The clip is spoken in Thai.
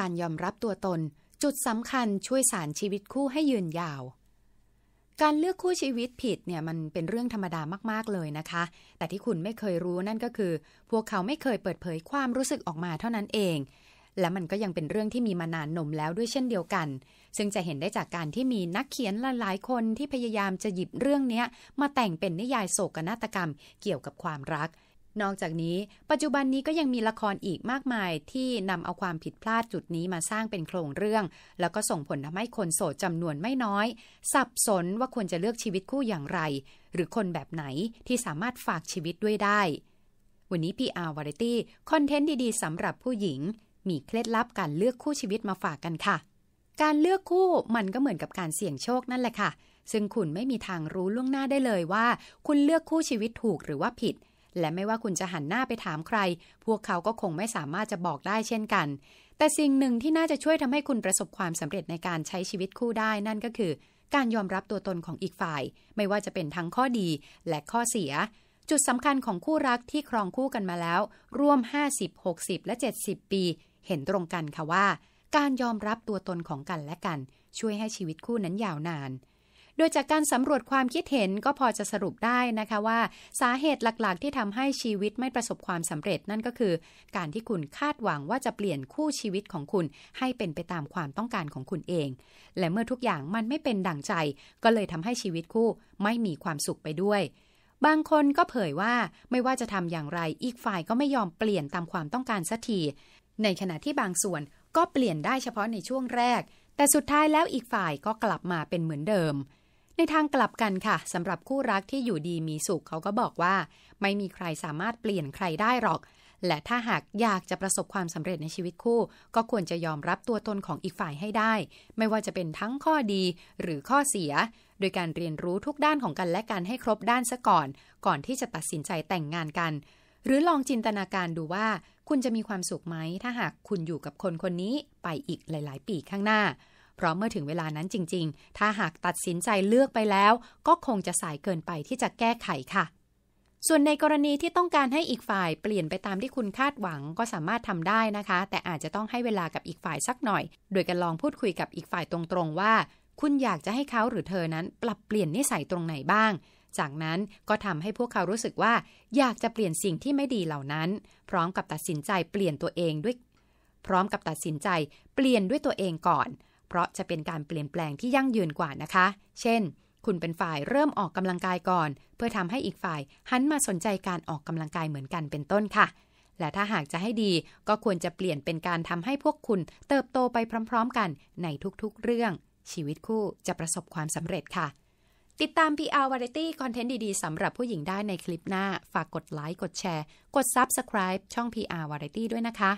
การยอมรับตัวตน จุดสำคัญช่วยสารชีวิตคู่ให้ยืนยาว การเลือกคู่ชีวิตผิดเนี่ยมันเป็นเรื่องธรรมดามากๆเลยนะคะ แต่ที่คุณไม่เคยรู้นั่นก็คือ พวกเขาไม่เคยเปิดเผยความรู้สึกออกมาเท่านั้นเอง และมันก็ยังเป็นเรื่องที่มีมานานนมแล้วด้วยเช่นเดียวกัน ซึ่งจะเห็นได้จากการที่มีนักเขียนหลาย ๆ คนที่พยายามจะหยิบเรื่องนี้มาแต่งเป็นนิยายโศกนาฏกรรม เกี่ยวกับความรักนอกจากนี้ ปัจจุบันนี้ก็ยังมีละครอีกมากมายที่นำเอาความผิดพลาดจุดนี้มาสร้างเป็นโครงเรื่อง แล้วก็ส่งผลทำให้คนโสดจำนวนไม่น้อย สับสนว่าควรจะเลือกชีวิตคู่อย่างไร หรือคนแบบไหนที่สามารถฝากชีวิตด้วยได้ วันนี้ PR Variety คอนเทนต์ดีๆสำหรับผู้หญิง มีเคล็ดลับการเลือกคู่ชีวิตมาฝากกันค่ะ การเลือกคู่มันก็เหมือนกับการเสี่ยงโชคนั่นแหละค่ะซึ่งคุณไม่มีทางรู้ล่วงหน้าได้เลยว่า คุณเลือกคู่ชีวิตถูกหรือว่าผิดและไม่ว่าคุณจะหันหน้าไปถามใคร พวกเขาก็คงไม่สามารถจะบอกได้เช่นกัน แต่สิ่งหนึ่งที่น่าจะช่วยทำให้คุณประสบความสำเร็จในการใช้ชีวิตคู่ได้นั่นก็คือ การยอมรับตัวตนของอีกฝ่าย ไม่ว่าจะเป็นทั้งข้อดีและข้อเสีย จุดสำคัญของคู่รักที่ครองคู่กันมาแล้ว ร่วม 50 60 และ 70 ปี เห็นตรงกันค่ะว่า การยอมรับตัวตนของกันและกัน ช่วยให้ชีวิตคู่นั้นยาวนานโดยจากการสำรวจความคิดเห็นก็พอจะสรุปได้นะคะว่าสาเหตุหลักๆ ที่ทำให้ชีวิตไม่ประสบความสำเร็จนั่นก็คือการที่คุณคาดหวังว่าจะเปลี่ยนคู่ชีวิตของคุณให้เป็นไปตามความต้องการของคุณเอง และเมื่อทุกอย่างมันไม่เป็นดังใจ ก็เลยทำให้ชีวิตคู่ไม่มีความสุขไปด้วย บางคนก็เผยว่าไม่ว่าจะทำอย่างไร อีกฝ่ายก็ไม่ยอมเปลี่ยนตามความต้องการสักทีในขณะที่บางส่วนก็เปลี่ยนได้เฉพาะในช่วงแรก แต่สุดท้ายแล้วอีกฝ่ายก็กลับมาเป็นเหมือนเดิมในทางกลับกันค่ะสำหรับคู่รักที่อยู่ดีมีสุขเขาก็บอกว่า ไม่มีใครสามารถเปลี่ยนใครได้หรอก และถ้าหากอยากจะประสบความสำเร็จในชีวิตคู่ ก็ควรจะยอมรับตัวตนของอีกฝ่ายให้ได้ ไม่ว่าจะเป็นทั้งข้อดีหรือข้อเสีย โดยการเรียนรู้ทุกด้านของกัน และกันให้ครบด้านซะก่อน ก่อนที่จะตัดสินใจแต่งงานกัน หรือลองจินตนาการดูว่า คุณจะมีความสุขไหม ถ้าหากคุณอยู่กับคนคนนี้ไปอีกหลาย ๆ ปีข้างหน้าเพราะเมื่อถึงเวลานั้นจริงๆ ถ้าหากตัดสินใจเลือกไปแล้ว ก็คงจะสายเกินไปที่จะแก้ไขค่ะ ส่วนในกรณีที่ต้องการให้อีกฝ่ายเปลี่ยนไปตามที่คุณคาดหวังก็สามารถทำได้นะคะ แต่อาจจะต้องให้เวลากับอีกฝ่ายสักหน่อย โดยการลองพูดคุยกับอีกฝ่ายตรงๆว่า คุณอยากจะให้เขาหรือเธอนั้น ปรับเปลี่ยนนิสัยตรงไหนบ้าง จากนั้นก็ทำให้พวกเขารู้สึกว่าอยากจะเปลี่ยนสิ่งที่ไม่ดีเหล่านั้น พร้อมกับตัดสินใจเปลี่ยนตัวเองด้วย พร้อมกับตัดสินใจเปลี่ยนด้วยตัวเองก่อนเพราะจะเป็นการเปลี่ยนแปลงที่ยั่งยืนกว่านะคะ เช่น คุณเป็นฝ่ายเริ่มออกกำลังกายก่อน เพื่อทำให้อีกฝ่าย หันมาสนใจการออกกำลังกายเหมือนกันเป็นต้นค่ะ และถ้าหากจะให้ดีก็ควรจะเปลี่ยนเป็นการทำให้พวกคุณเติบโตไปพร้อมๆกันในทุกๆเรื่อง ชีวิตคู่จะประสบความสำเร็จค่ะ ติดตาม PR Variety คอนเทนต์ดีๆสำหรับผู้หญิงได้ในคลิปหน้า ฝากกดไลค์ กดแชร์ กด Subscribe ช่อง PR Variety ด้วยนะคะ